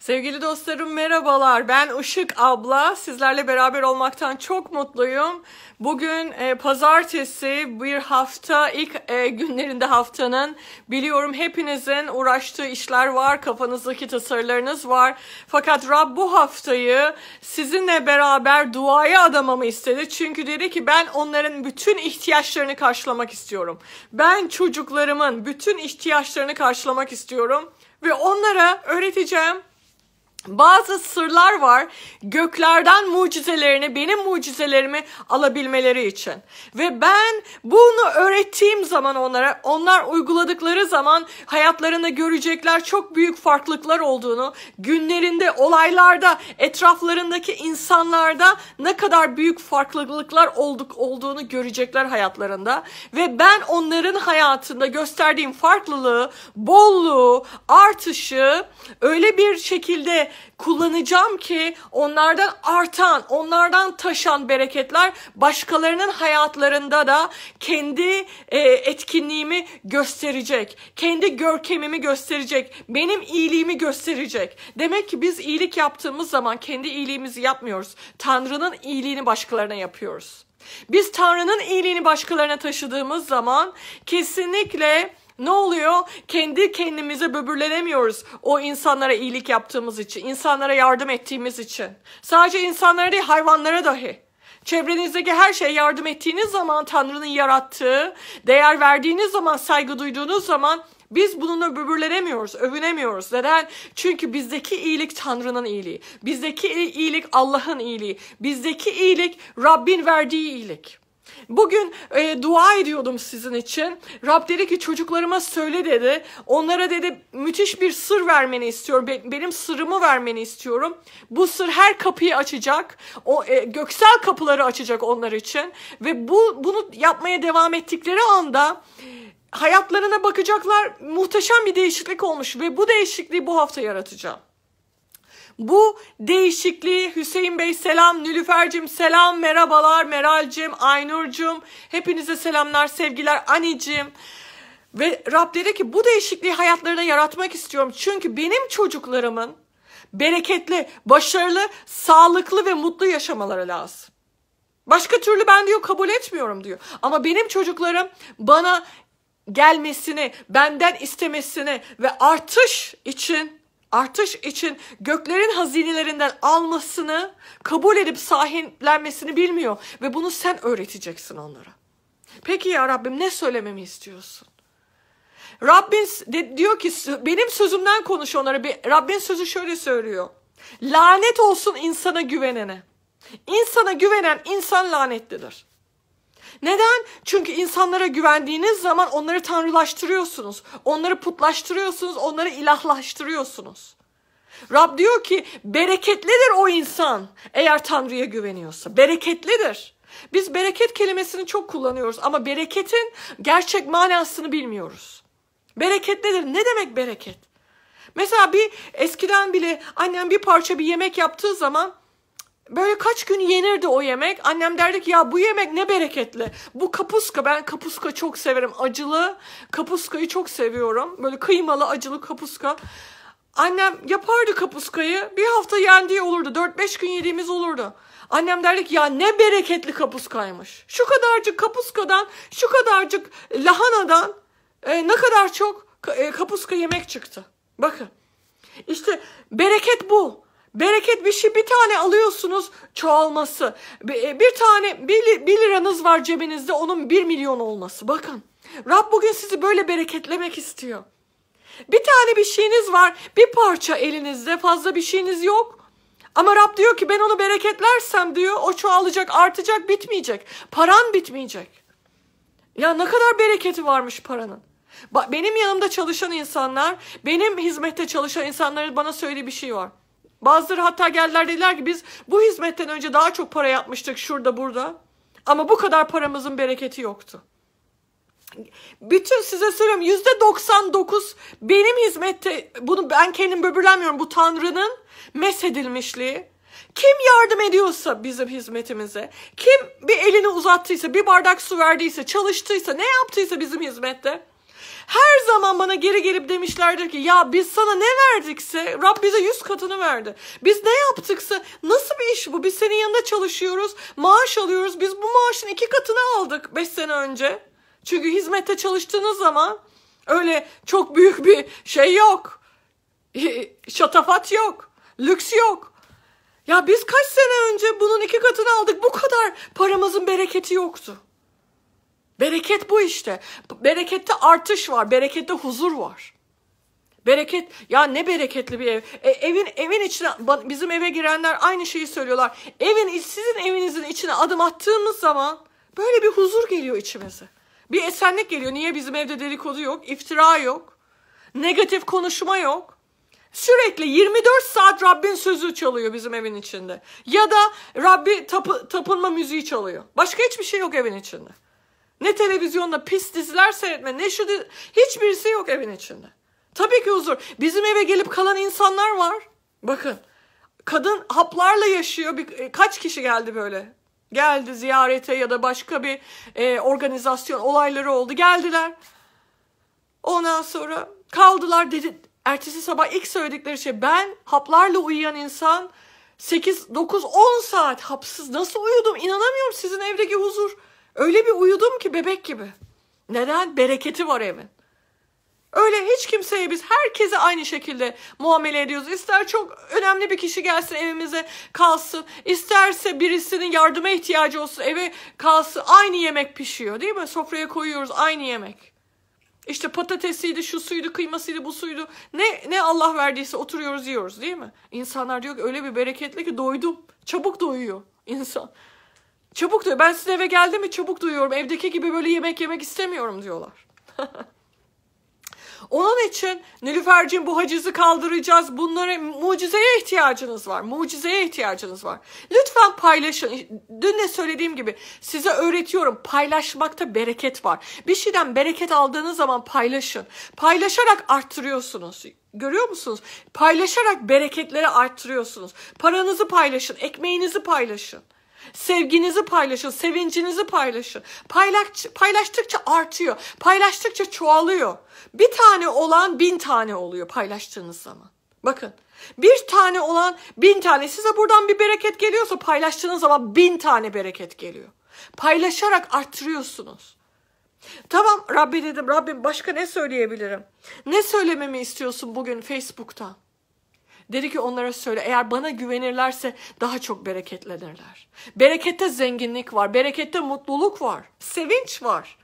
Sevgili dostlarım merhabalar. Ben Işık abla. Sizlerle beraber olmaktan çok mutluyum. Bugün e, pazartesi bir hafta ilk e, günlerinde haftanın biliyorum hepinizin uğraştığı işler var. Kafanızdaki tasarılarınız var. Fakat Rab bu haftayı sizinle beraber duaya adamamı istedi. Çünkü dedi ki ben onların bütün ihtiyaçlarını karşılamak istiyorum. Ben çocuklarımın bütün ihtiyaçlarını karşılamak istiyorum ve onlara öğreteceğim bazı sırlar var göklerden mucizelerini benim mucizelerimi alabilmeleri için ve ben bunu öğrettiğim zaman onlara onlar uyguladıkları zaman hayatlarında görecekler çok büyük farklılıklar olduğunu günlerinde olaylarda etraflarındaki insanlarda ne kadar büyük farklılıklar olduk olduğunu görecekler hayatlarında ve ben onların hayatında gösterdiğim farklılığı bolluğu artışı öyle bir şekilde kullanacağım ki onlardan artan, onlardan taşan bereketler başkalarının hayatlarında da kendi e, etkinliğimi gösterecek. Kendi görkemimi gösterecek. Benim iyiliğimi gösterecek. Demek ki biz iyilik yaptığımız zaman kendi iyiliğimizi yapmıyoruz. Tanrı'nın iyiliğini başkalarına yapıyoruz. Biz Tanrı'nın iyiliğini başkalarına taşıdığımız zaman kesinlikle ne oluyor? Kendi kendimize böbürlenemiyoruz. O insanlara iyilik yaptığımız için, insanlara yardım ettiğimiz için. Sadece insanlara değil hayvanlara dahi. Çevrenizdeki her şeye yardım ettiğiniz zaman Tanrı'nın yarattığı, değer verdiğiniz zaman, saygı duyduğunuz zaman biz bununla böbürlenemiyoruz, övünemiyoruz. Neden? Çünkü bizdeki iyilik Tanrı'nın iyiliği. Bizdeki iyilik Allah'ın iyiliği. Bizdeki iyilik Rabbin verdiği iyilik. Bugün e, dua ediyordum sizin için. Rab dedi ki çocuklarıma söyle dedi. Onlara dedi müthiş bir sır vermeni istiyorum. Be- benim sırrımı vermeni istiyorum. Bu sır her kapıyı açacak. O e, göksel kapıları açacak onlar için ve bu bunu yapmaya devam ettikleri anda hayatlarına bakacaklar. Muhteşem bir değişiklik olmuş ve bu değişikliği bu hafta yaratacağım. Bu değişikliği Hüseyin Bey selam, Nülüfer'cim selam, merhabalar Meral'cim, Aynur'cum. Hepinize selamlar, sevgiler Ani'cim. Ve Rab dedi ki bu değişikliği hayatlarına yaratmak istiyorum. Çünkü benim çocuklarımın bereketli, başarılı, sağlıklı ve mutlu yaşamaları lazım. Başka türlü ben diyor kabul etmiyorum diyor. Ama benim çocuklarım bana gelmesini, benden istemesini ve artış için artış için göklerin hazinelerinden almasını kabul edip sahiplenmesini bilmiyor ve bunu sen öğreteceksin onlara. Peki ya Rabbim ne söylememi istiyorsun? Rabbin de, diyor ki benim sözümden konuş onlara. Rabbin sözü şöyle söylüyor. Lanet olsun insana güvenene. İnsana güvenen insan lanetlidir. Neden? Çünkü insanlara güvendiğiniz zaman onları tanrılaştırıyorsunuz. Onları putlaştırıyorsunuz, onları ilahlaştırıyorsunuz. Rab diyor ki bereketlidir o insan eğer Tanrı'ya güveniyorsa. Bereketlidir. Biz bereket kelimesini çok kullanıyoruz ama bereketin gerçek manasını bilmiyoruz. Bereketlidir. Ne demek bereket? Mesela bir eskiden bile annem bir parça bir yemek yaptığı zaman Böyle kaç gün yenirdi o yemek. Annem derdi ki ya bu yemek ne bereketli. Bu kapuska ben kapuska çok severim. Acılı kapuskayı çok seviyorum. Böyle kıymalı acılı kapuska. Annem yapardı kapuskayı. Bir hafta yendiği olurdu. 4-5 gün yediğimiz olurdu. Annem derdi ki ya ne bereketli kapuskaymış. Şu kadarcık kapuskadan, şu kadarcık lahanadan e, ne kadar çok e, kapuska yemek çıktı. Bakın. İşte bereket bu. Bereket bir şey bir tane alıyorsunuz çoğalması. E, bir tane bir, bir liranız var cebinizde onun bir milyon olması. Bakın Rab bugün sizi böyle bereketlemek istiyor. Bir tane bir şeyiniz var bir parça elinizde fazla bir şeyiniz yok. Ama Rab diyor ki ben onu bereketlersem diyor o çoğalacak artacak bitmeyecek. Paran bitmeyecek. Ya ne kadar bereketi varmış paranın. Benim yanımda çalışan insanlar, benim hizmette çalışan insanların bana söylediği bir şey var. Bazıları hatta geldiler dediler ki biz bu hizmetten önce daha çok para yapmıştık şurada burada. Ama bu kadar paramızın bereketi yoktu. Bütün size söylüyorum yüzde 99 benim hizmette bunu ben kendim böbürlenmiyorum bu Tanrı'nın mesedilmişliği. Kim yardım ediyorsa bizim hizmetimize, kim bir elini uzattıysa, bir bardak su verdiyse, çalıştıysa, ne yaptıysa bizim hizmette her zaman bana geri gelip demişlerdir ki ya biz sana ne verdikse Rab bize yüz katını verdi. Biz ne yaptıksa nasıl bir iş bu? Biz senin yanında çalışıyoruz, maaş alıyoruz. Biz bu maaşın iki katını aldık beş sene önce. Çünkü hizmette çalıştığınız zaman öyle çok büyük bir şey yok. Şatafat yok. Lüks yok. Ya biz kaç sene önce bunun iki katını aldık. Bu kadar paramızın bereketi yoktu. Bereket bu işte. Berekette artış var, berekette huzur var. Bereket ya ne bereketli bir ev. E, evin evin içine bizim eve girenler aynı şeyi söylüyorlar. Evin sizin evinizin içine adım attığımız zaman böyle bir huzur geliyor içimize. Bir esenlik geliyor. Niye bizim evde dedikodu yok, iftira yok, negatif konuşma yok. Sürekli 24 saat Rabbin sözü çalıyor bizim evin içinde. Ya da Rabbi tapı, tapınma müziği çalıyor. Başka hiçbir şey yok evin içinde. Ne televizyonda pis diziler seyretme ne şu dizi, hiçbirisi yok evin içinde. Tabii ki huzur. Bizim eve gelip kalan insanlar var. Bakın kadın haplarla yaşıyor. Bir, e, kaç kişi geldi böyle? Geldi ziyarete ya da başka bir e, organizasyon olayları oldu. Geldiler. Ondan sonra kaldılar dedi. Ertesi sabah ilk söyledikleri şey ben haplarla uyuyan insan 8, 9, 10 saat hapsız nasıl uyudum inanamıyorum sizin evdeki huzur. Öyle bir uyudum ki bebek gibi. Neden? Bereketi var evin. Öyle hiç kimseye biz herkese aynı şekilde muamele ediyoruz. İster çok önemli bir kişi gelsin evimize kalsın. isterse birisinin yardıma ihtiyacı olsun eve kalsın. Aynı yemek pişiyor değil mi? Sofraya koyuyoruz aynı yemek. İşte patatesiydi, şu suydu, kıymasıydı, bu suydu. Ne, ne Allah verdiyse oturuyoruz yiyoruz değil mi? İnsanlar diyor ki öyle bir bereketli ki doydum. Çabuk doyuyor insan. Çabuk diyor. Ben sizin eve geldim mi çabuk duyuyorum. Evdeki gibi böyle yemek yemek istemiyorum diyorlar. Onun için Nilüfer'cim bu hacizi kaldıracağız. Bunlara mucizeye ihtiyacınız var. Mucizeye ihtiyacınız var. Lütfen paylaşın. Dün de söylediğim gibi size öğretiyorum. Paylaşmakta bereket var. Bir şeyden bereket aldığınız zaman paylaşın. Paylaşarak arttırıyorsunuz. Görüyor musunuz? Paylaşarak bereketleri arttırıyorsunuz. Paranızı paylaşın, ekmeğinizi paylaşın. Sevginizi paylaşın, sevincinizi paylaşın. Paylaş, paylaştıkça artıyor, paylaştıkça çoğalıyor. Bir tane olan bin tane oluyor paylaştığınız zaman. Bakın bir tane olan bin tane size buradan bir bereket geliyorsa paylaştığınız zaman bin tane bereket geliyor. Paylaşarak arttırıyorsunuz. Tamam Rabbi dedim Rabbim başka ne söyleyebilirim? Ne söylememi istiyorsun bugün Facebook'ta? Dedi ki onlara söyle eğer bana güvenirlerse daha çok bereketlenirler. Berekette zenginlik var, berekette mutluluk var, sevinç var.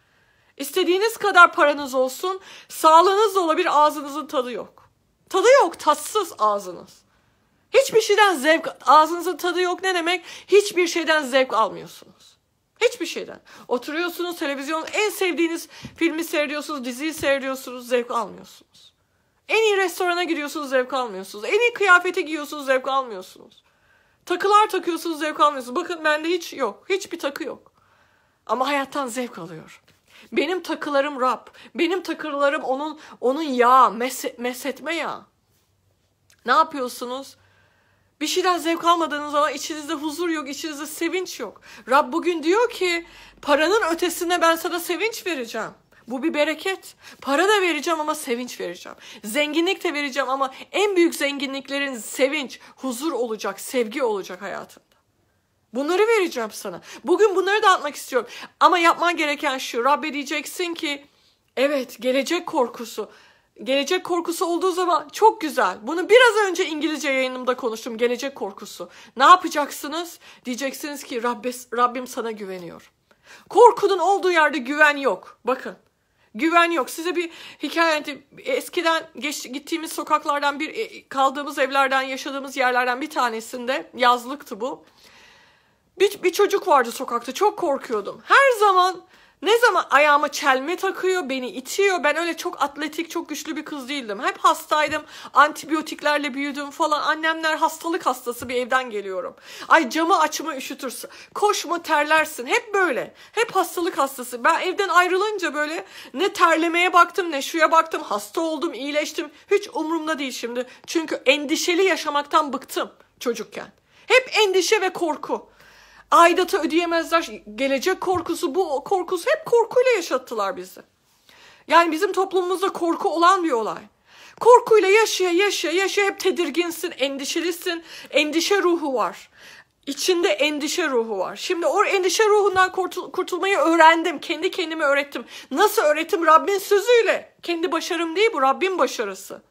İstediğiniz kadar paranız olsun, sağlığınız da olabilir ağzınızın tadı yok. Tadı yok, tatsız ağzınız. Hiçbir şeyden zevk, ağzınızın tadı yok ne demek? Hiçbir şeyden zevk almıyorsunuz. Hiçbir şeyden. Oturuyorsunuz, televizyon, en sevdiğiniz filmi seyrediyorsunuz, diziyi seyrediyorsunuz, zevk almıyorsunuz. En iyi restorana gidiyorsunuz, zevk almıyorsunuz. En iyi kıyafete giyiyorsunuz zevk almıyorsunuz. Takılar takıyorsunuz zevk almıyorsunuz. Bakın bende hiç yok. Hiçbir takı yok. Ama hayattan zevk alıyor. Benim takılarım Rab. Benim takılarım onun onun yağ, mes, mesetme yağı. Ne yapıyorsunuz? Bir şeyden zevk almadığınız zaman içinizde huzur yok, içinizde sevinç yok. Rab bugün diyor ki paranın ötesine ben sana sevinç vereceğim. Bu bir bereket. Para da vereceğim ama sevinç vereceğim. Zenginlik de vereceğim ama en büyük zenginliklerin sevinç, huzur olacak, sevgi olacak hayatında. Bunları vereceğim sana. Bugün bunları da atmak istiyorum. Ama yapman gereken şu. Rabbe diyeceksin ki evet gelecek korkusu. Gelecek korkusu olduğu zaman çok güzel. Bunu biraz önce İngilizce yayınımda konuştum. Gelecek korkusu. Ne yapacaksınız? Diyeceksiniz ki Rabbim sana güveniyor. Korkunun olduğu yerde güven yok. Bakın Güven yok. Size bir hikaye anlatayım. Eskiden geç, gittiğimiz sokaklardan bir e, kaldığımız evlerden yaşadığımız yerlerden bir tanesinde yazlıktı bu. Bir, bir çocuk vardı sokakta. Çok korkuyordum. Her zaman ne zaman ayağıma çelme takıyor, beni itiyor. Ben öyle çok atletik, çok güçlü bir kız değildim. Hep hastaydım. Antibiyotiklerle büyüdüm falan. Annemler hastalık hastası bir evden geliyorum. Ay camı açma üşütürsün. Koşma terlersin. Hep böyle. Hep hastalık hastası. Ben evden ayrılınca böyle ne terlemeye baktım ne şuya baktım. Hasta oldum, iyileştim. Hiç umurumda değil şimdi. Çünkü endişeli yaşamaktan bıktım çocukken. Hep endişe ve korku aidatı ödeyemezler, gelecek korkusu bu korkusu hep korkuyla yaşattılar bizi. Yani bizim toplumumuzda korku olan bir olay. Korkuyla yaşaya yaşaya yaşa hep tedirginsin, endişelisin, endişe ruhu var. İçinde endişe ruhu var. Şimdi o endişe ruhundan kurtul- kurtulmayı öğrendim. Kendi kendime öğrettim. Nasıl öğrettim? Rabbin sözüyle. Kendi başarım değil bu. Rabbin başarısı.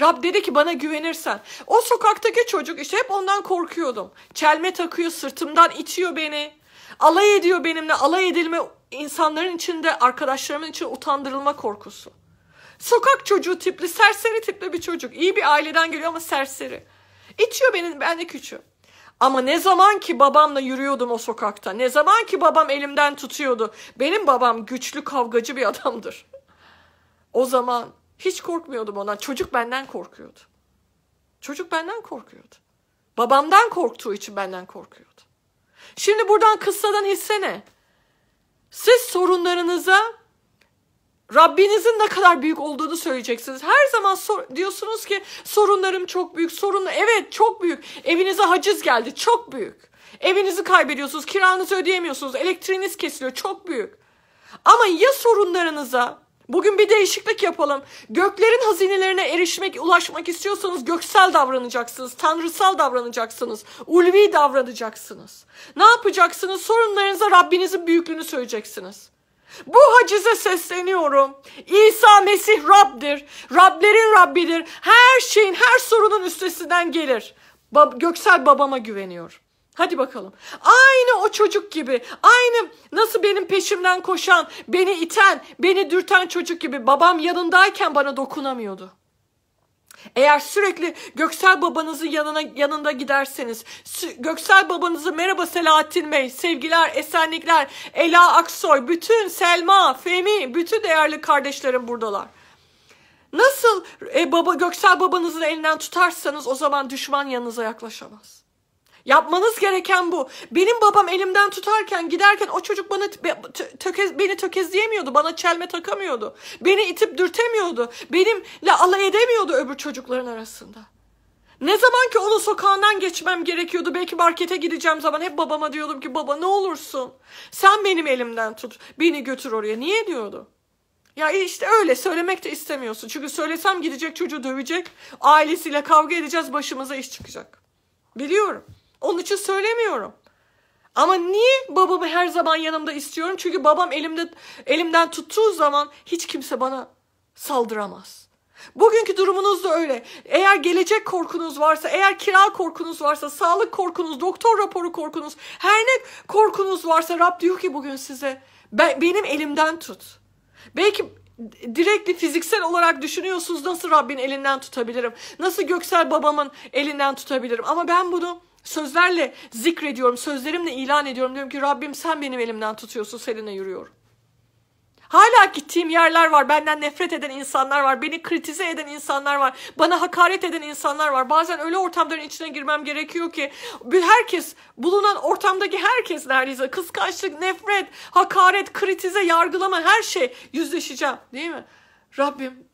Rab dedi ki bana güvenirsen. O sokaktaki çocuk işte hep ondan korkuyordum. Çelme takıyor sırtımdan itiyor beni. Alay ediyor benimle. Alay edilme insanların içinde arkadaşlarımın için utandırılma korkusu. Sokak çocuğu tipli, serseri tipli bir çocuk. İyi bir aileden geliyor ama serseri. İtiyor beni, ben de küçüğüm. Ama ne zaman ki babamla yürüyordum o sokakta, ne zaman ki babam elimden tutuyordu. Benim babam güçlü kavgacı bir adamdır. O zaman hiç korkmuyordum ondan. Çocuk benden korkuyordu. Çocuk benden korkuyordu. Babamdan korktuğu için benden korkuyordu. Şimdi buradan kıssadan hisse ne? Siz sorunlarınıza Rabbinizin ne kadar büyük olduğunu söyleyeceksiniz. Her zaman sor- diyorsunuz ki sorunlarım çok büyük. Sorun evet çok büyük. Evinize haciz geldi. Çok büyük. Evinizi kaybediyorsunuz. Kiranızı ödeyemiyorsunuz. Elektriğiniz kesiliyor. Çok büyük. Ama ya sorunlarınıza Bugün bir değişiklik yapalım. Göklerin hazinelerine erişmek, ulaşmak istiyorsanız göksel davranacaksınız, tanrısal davranacaksınız, ulvi davranacaksınız. Ne yapacaksınız? Sorunlarınıza Rabbinizin büyüklüğünü söyleyeceksiniz. Bu hacize sesleniyorum. İsa Mesih Rab'dir. Rablerin Rabbidir. Her şeyin, her sorunun üstesinden gelir. Bab göksel babama güveniyorum. Hadi bakalım. Aynı o çocuk gibi, aynı nasıl benim peşimden koşan, beni iten, beni dürten çocuk gibi babam yanındayken bana dokunamıyordu. Eğer sürekli Göksel babanızın yanına yanında giderseniz, Göksel babanızı merhaba Selahattin Bey, sevgiler, esenlikler, Ela Aksoy, bütün Selma, Femi, bütün değerli kardeşlerim buradalar. Nasıl e, baba Göksel babanızın elinden tutarsanız o zaman düşman yanınıza yaklaşamaz. Yapmanız gereken bu. Benim babam elimden tutarken giderken o çocuk bana tökez, beni tökezleyemiyordu. Bana çelme takamıyordu. Beni itip dürtemiyordu. Benimle alay edemiyordu öbür çocukların arasında. Ne zaman ki onu sokağından geçmem gerekiyordu belki markete gideceğim zaman hep babama diyordum ki baba ne olursun sen benim elimden tut beni götür oraya niye diyordu. Ya işte öyle söylemek de istemiyorsun çünkü söylesem gidecek çocuğu dövecek ailesiyle kavga edeceğiz başımıza iş çıkacak. Biliyorum. Onun için söylemiyorum. Ama niye babamı her zaman yanımda istiyorum? Çünkü babam elimde elimden tuttuğu zaman hiç kimse bana saldıramaz. Bugünkü durumunuz da öyle. Eğer gelecek korkunuz varsa, eğer kira korkunuz varsa, sağlık korkunuz, doktor raporu korkunuz, her ne korkunuz varsa Rab diyor ki bugün size ben, benim elimden tut. Belki direkt fiziksel olarak düşünüyorsunuz nasıl Rabbin elinden tutabilirim? Nasıl göksel babamın elinden tutabilirim? Ama ben bunu Sözlerle zikrediyorum, sözlerimle ilan ediyorum. Diyorum ki Rabbim sen benim elimden tutuyorsun, seninle yürüyorum. Hala gittiğim yerler var. Benden nefret eden insanlar var. Beni kritize eden insanlar var. Bana hakaret eden insanlar var. Bazen öyle ortamların içine girmem gerekiyor ki herkes, bulunan ortamdaki herkes neredeyse kıskançlık, nefret, hakaret, kritize, yargılama her şey yüzleşeceğim. Değil mi? Rabbim,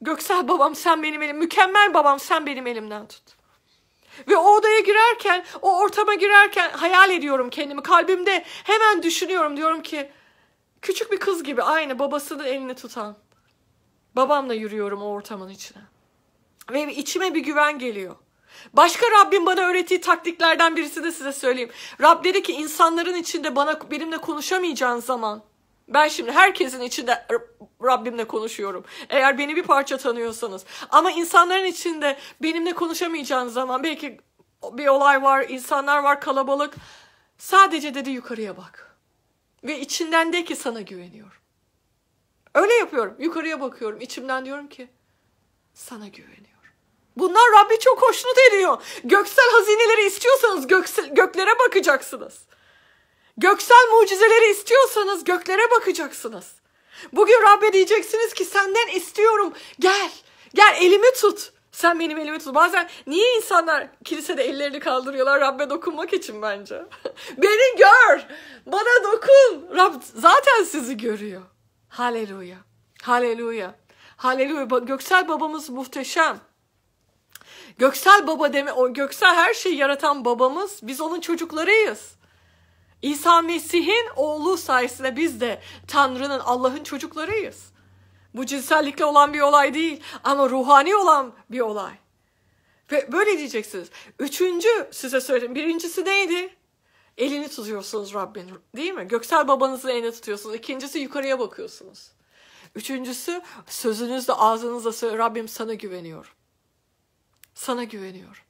göksel babam sen benim elim, mükemmel babam sen benim elimden tut. Ve o odaya girerken, o ortama girerken hayal ediyorum kendimi. Kalbimde hemen düşünüyorum diyorum ki küçük bir kız gibi aynı babasının elini tutan. Babamla yürüyorum o ortamın içine. Ve içime bir güven geliyor. Başka Rabbim bana öğrettiği taktiklerden birisi de size söyleyeyim. Rab dedi ki insanların içinde bana benimle konuşamayacağın zaman ben şimdi herkesin içinde Rabbimle konuşuyorum. Eğer beni bir parça tanıyorsanız. Ama insanların içinde benimle konuşamayacağınız zaman belki bir olay var, insanlar var, kalabalık. Sadece dedi yukarıya bak. Ve içinden de ki sana güveniyorum. Öyle yapıyorum. Yukarıya bakıyorum. İçimden diyorum ki sana güveniyorum. Bunlar Rabbi çok hoşnut ediyor. Göksel hazineleri istiyorsanız göksel, göklere bakacaksınız. Göksel mucizeleri istiyorsanız göklere bakacaksınız. Bugün Rabbe diyeceksiniz ki senden istiyorum. Gel, gel elimi tut. Sen benim elimi tut. Bazen niye insanlar kilisede ellerini kaldırıyorlar Rabbe dokunmak için bence. Beni gör, bana dokun. Rab zaten sizi görüyor. Haleluya, haleluya, haleluya. Göksel babamız muhteşem. Göksel baba deme, o göksel her şeyi yaratan babamız. Biz onun çocuklarıyız. İsa Mesih'in oğlu sayesinde biz de Tanrı'nın, Allah'ın çocuklarıyız. Bu cinsellikle olan bir olay değil ama ruhani olan bir olay. Ve böyle diyeceksiniz. Üçüncü size söyleyeyim. Birincisi neydi? Elini tutuyorsunuz Rabbin değil mi? Göksel babanızın elini tutuyorsunuz. İkincisi yukarıya bakıyorsunuz. Üçüncüsü sözünüzle ağzınızla söyle Rabbim sana güveniyorum. Sana güveniyorum.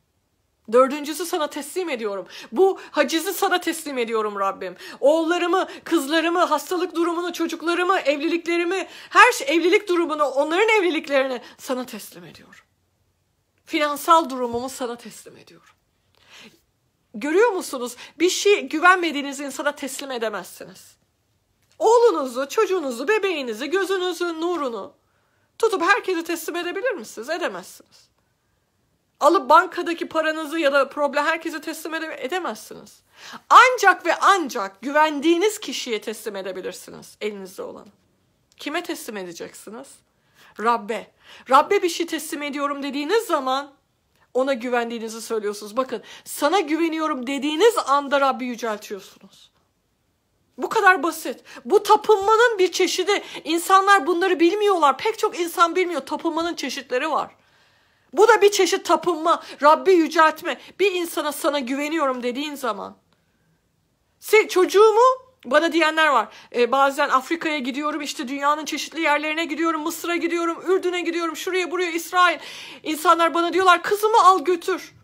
Dördüncüsü sana teslim ediyorum. Bu hacizi sana teslim ediyorum Rabbim. Oğullarımı, kızlarımı, hastalık durumunu, çocuklarımı, evliliklerimi, her şey, evlilik durumunu, onların evliliklerini sana teslim ediyorum. Finansal durumumu sana teslim ediyorum. Görüyor musunuz? Bir şey güvenmediğiniz insana teslim edemezsiniz. Oğlunuzu, çocuğunuzu, bebeğinizi, gözünüzü, nurunu tutup herkese teslim edebilir misiniz? Edemezsiniz alıp bankadaki paranızı ya da problem herkese teslim edemezsiniz. Ancak ve ancak güvendiğiniz kişiye teslim edebilirsiniz elinizde olanı. Kime teslim edeceksiniz? Rabbe. Rabbe bir şey teslim ediyorum dediğiniz zaman ona güvendiğinizi söylüyorsunuz. Bakın sana güveniyorum dediğiniz anda Rabbi yüceltiyorsunuz. Bu kadar basit. Bu tapınmanın bir çeşidi. İnsanlar bunları bilmiyorlar. Pek çok insan bilmiyor. Tapınmanın çeşitleri var. Bu da bir çeşit tapınma, Rabbi yüceltme. Bir insana sana güveniyorum dediğin zaman. sen çocuğumu bana diyenler var. E, bazen Afrika'ya gidiyorum, işte dünyanın çeşitli yerlerine gidiyorum, Mısır'a gidiyorum, Ürdün'e gidiyorum, şuraya buraya İsrail. İnsanlar bana diyorlar kızımı al götür.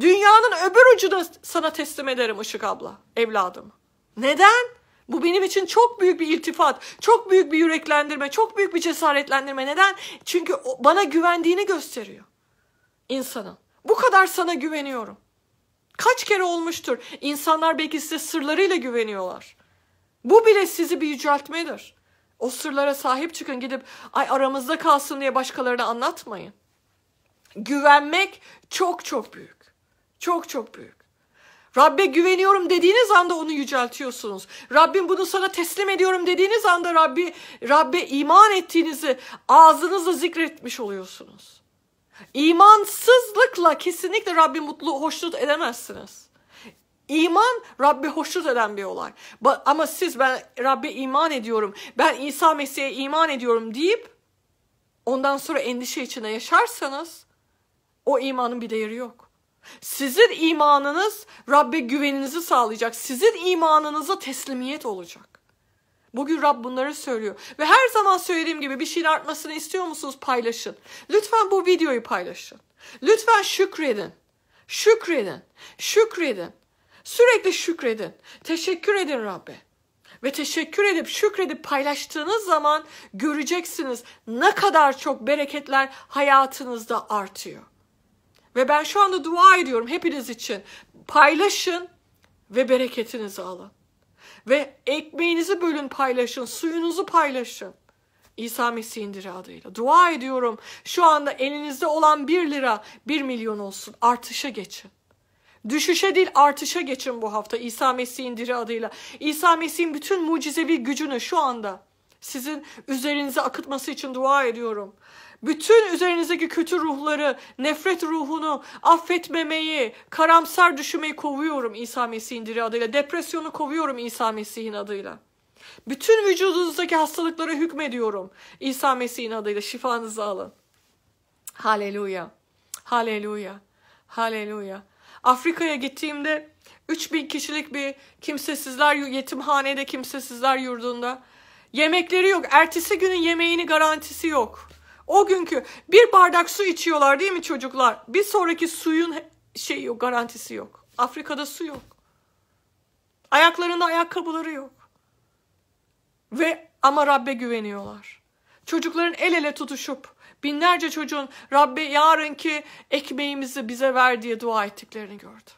Dünyanın öbür ucu sana teslim ederim Işık abla, evladım. Neden? Bu benim için çok büyük bir iltifat, çok büyük bir yüreklendirme, çok büyük bir cesaretlendirme. Neden? Çünkü bana güvendiğini gösteriyor insanın. Bu kadar sana güveniyorum. Kaç kere olmuştur insanlar belki size sırlarıyla güveniyorlar. Bu bile sizi bir yüceltmedir. O sırlara sahip çıkın gidip ay aramızda kalsın diye başkalarına anlatmayın. Güvenmek çok çok büyük. Çok çok büyük. Rabbe güveniyorum dediğiniz anda onu yüceltiyorsunuz. Rabbim bunu sana teslim ediyorum dediğiniz anda Rabbi, Rabbe iman ettiğinizi ağzınızla zikretmiş oluyorsunuz. İmansızlıkla kesinlikle Rabbi mutlu, hoşnut edemezsiniz. İman Rabbi hoşnut eden bir olay. Ama siz ben Rabbi iman ediyorum, ben İsa Mesih'e iman ediyorum deyip ondan sonra endişe içinde yaşarsanız o imanın bir değeri yok. Sizin imanınız Rabbe güveninizi sağlayacak. Sizin imanınıza teslimiyet olacak. Bugün Rab bunları söylüyor. Ve her zaman söylediğim gibi bir şeyin artmasını istiyor musunuz? Paylaşın. Lütfen bu videoyu paylaşın. Lütfen şükredin. Şükredin. Şükredin. Sürekli şükredin. Teşekkür edin Rabbe. Ve teşekkür edip şükredip paylaştığınız zaman göreceksiniz ne kadar çok bereketler hayatınızda artıyor. Ve ben şu anda dua ediyorum hepiniz için. Paylaşın ve bereketinizi alın. Ve ekmeğinizi bölün paylaşın, suyunuzu paylaşın. İsa Mesih'indir adıyla. Dua ediyorum şu anda elinizde olan bir lira bir milyon olsun. Artışa geçin. Düşüşe değil artışa geçin bu hafta İsa Mesih'in diri adıyla. İsa Mesih'in bütün mucizevi gücünü şu anda sizin üzerinize akıtması için dua ediyorum. Bütün üzerinizdeki kötü ruhları, nefret ruhunu, affetmemeyi, karamsar düşünmeyi kovuyorum İsa Mesih'in diri adıyla. Depresyonu kovuyorum İsa Mesih'in adıyla. Bütün vücudunuzdaki hastalıklara hükmediyorum. İsa Mesih'in adıyla şifanızı alın. Haleluya. Haleluya. Haleluya. Afrika'ya gittiğimde 3000 kişilik bir kimsesizler yetimhanede kimsesizler yurdunda Yemekleri yok. Ertesi günün yemeğini garantisi yok. O günkü bir bardak su içiyorlar değil mi çocuklar? Bir sonraki suyun şeyi yok, garantisi yok. Afrika'da su yok. Ayaklarında ayakkabıları yok. Ve ama Rabbe güveniyorlar. Çocukların el ele tutuşup binlerce çocuğun Rabbe yarınki ekmeğimizi bize ver diye dua ettiklerini gördüm.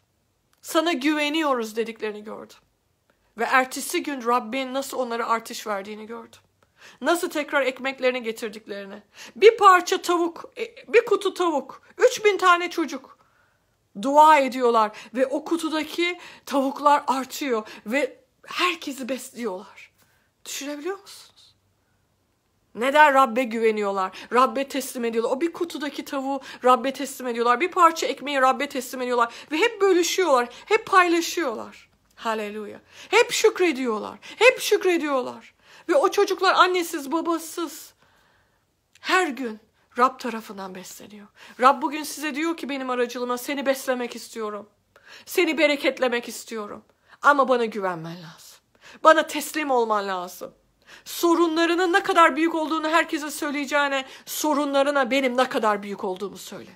Sana güveniyoruz dediklerini gördüm. Ve ertesi gün Rabbin nasıl onlara artış verdiğini gördüm. Nasıl tekrar ekmeklerini getirdiklerini. Bir parça tavuk, e, bir kutu tavuk, 3000 tane çocuk dua ediyorlar ve o kutudaki tavuklar artıyor ve herkesi besliyorlar. Düşünebiliyor musunuz? Neden Rabbe güveniyorlar? Rabbe teslim ediyorlar. O bir kutudaki tavuğu Rabbe teslim ediyorlar. Bir parça ekmeği Rabbe teslim ediyorlar. Ve hep bölüşüyorlar. Hep paylaşıyorlar. Haleluya. Hep şükrediyorlar. Hep şükrediyorlar. Ve o çocuklar annesiz babasız. Her gün Rab tarafından besleniyor. Rab bugün size diyor ki benim aracılığıma seni beslemek istiyorum. Seni bereketlemek istiyorum. Ama bana güvenmen lazım. Bana teslim olman lazım. Sorunlarının ne kadar büyük olduğunu herkese söyleyeceğine sorunlarına benim ne kadar büyük olduğumu söyle.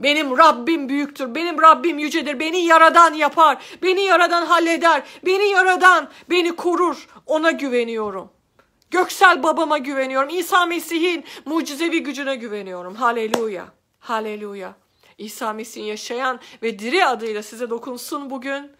Benim Rabbim büyüktür, benim Rabbim yücedir, beni yaradan yapar, beni yaradan halleder, beni yaradan, beni korur, ona güveniyorum. Göksel babama güveniyorum, İsa Mesih'in mucizevi gücüne güveniyorum. Haleluya, haleluya. İsa Mesih'in yaşayan ve diri adıyla size dokunsun bugün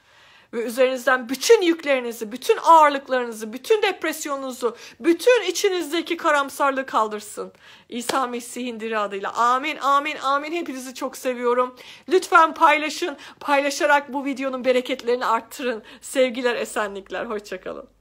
ve üzerinizden bütün yüklerinizi, bütün ağırlıklarınızı, bütün depresyonunuzu, bütün içinizdeki karamsarlığı kaldırsın. İsa Mesih'in diri adıyla. Amin, amin, amin. Hepinizi çok seviyorum. Lütfen paylaşın. Paylaşarak bu videonun bereketlerini arttırın. Sevgiler, esenlikler. Hoşçakalın.